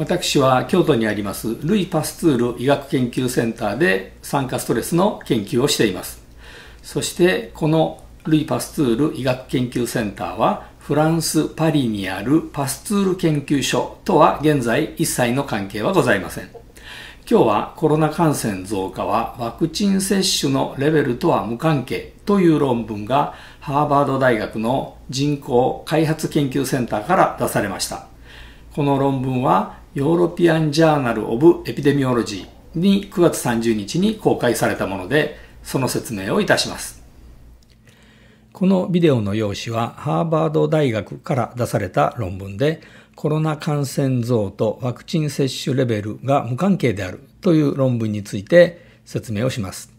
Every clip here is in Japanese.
私は京都にありますルイ・パスツール医学研究センターで酸化ストレスの研究をしています。そしてこのルイ・パスツール医学研究センターはフランス・パリにあるパスツール研究所とは現在一切の関係はございません。今日はコロナ感染増加はワクチン接種のレベルとは無関係という論文がハーバード大学の人口開発研究センターから出されました。この論文はヨーロピアン・ジャーナル・オブ・エピデミオロジーに9月30日に公開されたもので、その説明をいたします。このビデオの用紙はハーバード大学から出された論文で、コロナ感染増とワクチン接種レベルが無関係であるという論文について説明をします。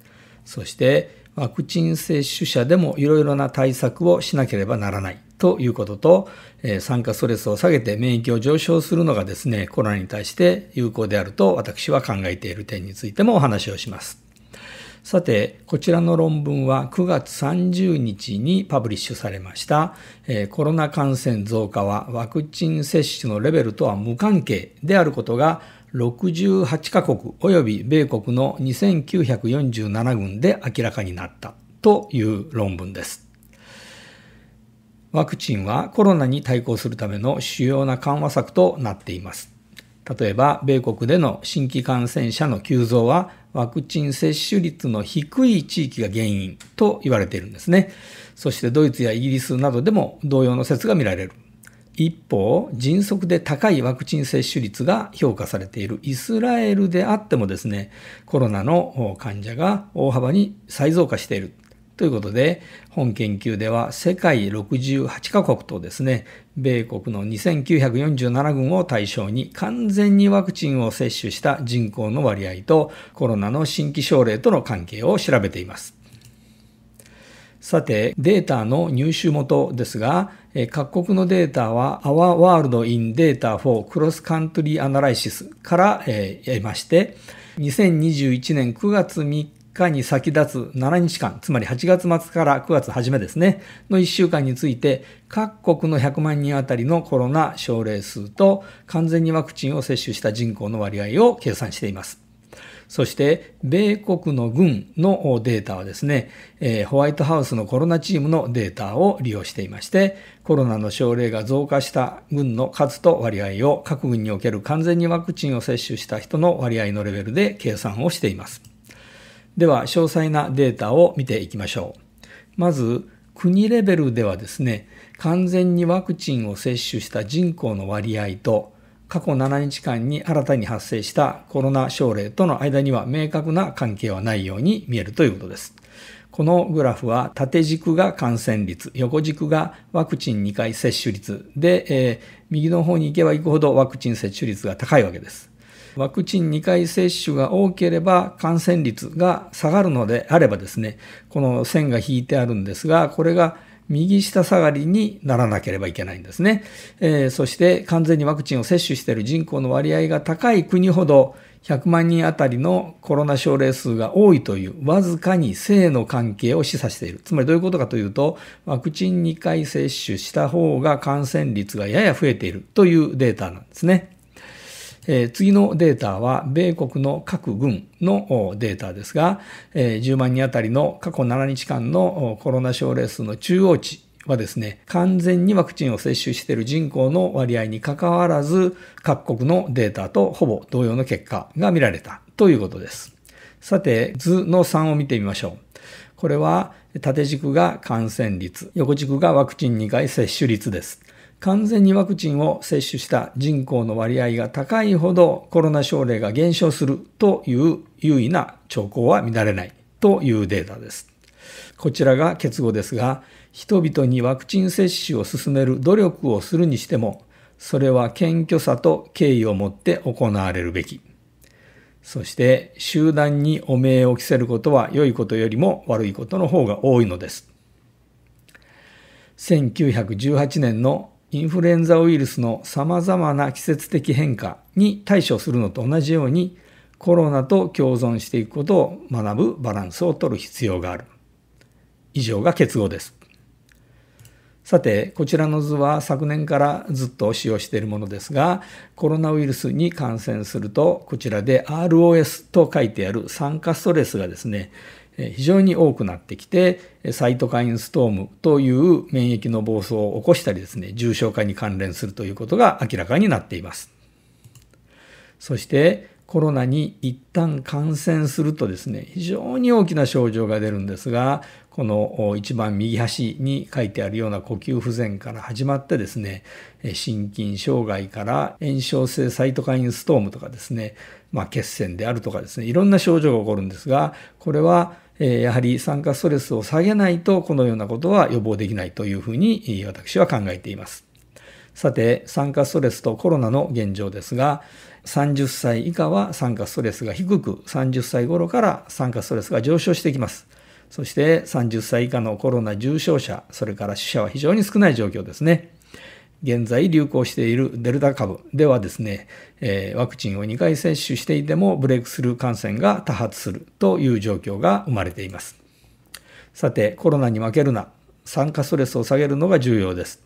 そして、ワクチン接種者でもいろいろな対策をしなければならないということと、え酸化ストレスを下げて免疫を上昇するのがですね、コロナに対して有効であると私は考えている点についてもお話をします。さて、こちらの論文は9月30日にパブリッシュされました、えコロナ感染増加はワクチン接種のレベルとは無関係であることが68カ国及び米国の2947軍で明らかになったという論文です。ワクチンはコロナに対抗するための主要な緩和策となっています。例えば、米国での新規感染者の急増は、ワクチン接種率の低い地域が原因と言われているんですね。そしてドイツやイギリスなどでも同様の説が見られる。一方、迅速で高いワクチン接種率が評価されているイスラエルであってもですね、コロナの患者が大幅に再増加している。ということで、本研究では世界68カ国とですね、米国の2947軍を対象に完全にワクチンを接種した人口の割合とコロナの新規症例との関係を調べています。さて、データの入手元ですが、各国のデータは Our World in Data for Cross Country Analysis から得まして、2021年9月3回に先立つ7日間、つまり8月末から9月初めですね、の1週間について、各国の100万人あたりのコロナ症例数と完全にワクチンを接種した人口の割合を計算しています。そして、米国の軍のデータはですね、えー、ホワイトハウスのコロナチームのデータを利用していまして、コロナの症例が増加した軍の数と割合を各軍における完全にワクチンを接種した人の割合のレベルで計算をしています。では、詳細なデータを見ていきましょう。まず、国レベルではですね、完全にワクチンを接種した人口の割合と、過去7日間に新たに発生したコロナ症例との間には明確な関係はないように見えるということです。このグラフは縦軸が感染率、横軸がワクチン2回接種率で、えー、右の方に行けば行くほどワクチン接種率が高いわけです。ワクチン2回接種が多ければ感染率が下がるのであればですね、この線が引いてあるんですが、これが右下下がりにならなければいけないんですね。えー、そして完全にワクチンを接種している人口の割合が高い国ほど100万人あたりのコロナ症例数が多いというわずかに正の関係を示唆している。つまりどういうことかというと、ワクチン2回接種した方が感染率がやや増えているというデータなんですね。次のデータは米国の各軍のデータですが、10万人あたりの過去7日間のコロナ症例数の中央値はですね、完全にワクチンを接種している人口の割合にかかわらず、各国のデータとほぼ同様の結果が見られたということです。さて、図の3を見てみましょう。これは縦軸が感染率、横軸がワクチン2回接種率です。完全にワクチンを接種した人口の割合が高いほどコロナ症例が減少するという優位な兆候は見られないというデータです。こちらが結合ですが、人々にワクチン接種を進める努力をするにしても、それは謙虚さと敬意を持って行われるべき。そして集団に汚名を着せることは良いことよりも悪いことの方が多いのです。1918年のインフルエンザウイルスの様々な季節的変化に対処するのと同じようにコロナと共存していくことを学ぶバランスをとる必要がある。以上が結合です。さて、こちらの図は昨年からずっと使用しているものですが、コロナウイルスに感染すると、こちらで ROS と書いてある酸化ストレスがですね、非常に多くなってきてサイトカインストームという免疫の暴走を起こしたりですね重症化に関連するということが明らかになっています。そしてコロナに一旦感染するとですね、非常に大きな症状が出るんですが、この一番右端に書いてあるような呼吸不全から始まってですね、心筋障害から炎症性サイトカインストームとかですね、まあ、血栓であるとかですね、いろんな症状が起こるんですが、これはやはり酸化ストレスを下げないと、このようなことは予防できないというふうに私は考えています。さて、酸化ストレスとコロナの現状ですが、30歳以下は酸化ストレスが低く、30歳頃から酸化ストレスが上昇してきます。そして30歳以下のコロナ重症者、それから死者は非常に少ない状況ですね。現在流行しているデルタ株ではですね、えー、ワクチンを2回接種していてもブレイクスルー感染が多発するという状況が生まれています。さて、コロナに負けるな、酸化ストレスを下げるのが重要です。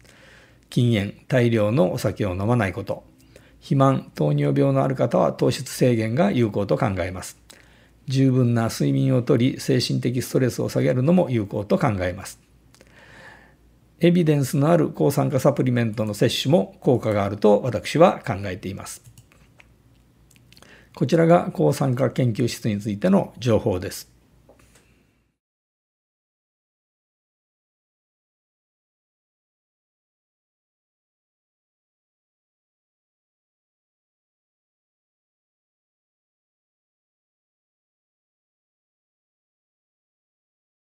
禁煙、大量のお酒を飲まないこと、肥満、糖尿病のある方は糖質制限が有効と考えます。十分な睡眠をとり、精神的ストレスを下げるのも有効と考えます。エビデンスのある抗酸化サプリメントの摂取も効果があると私は考えています。こちらが抗酸化研究室についての情報です。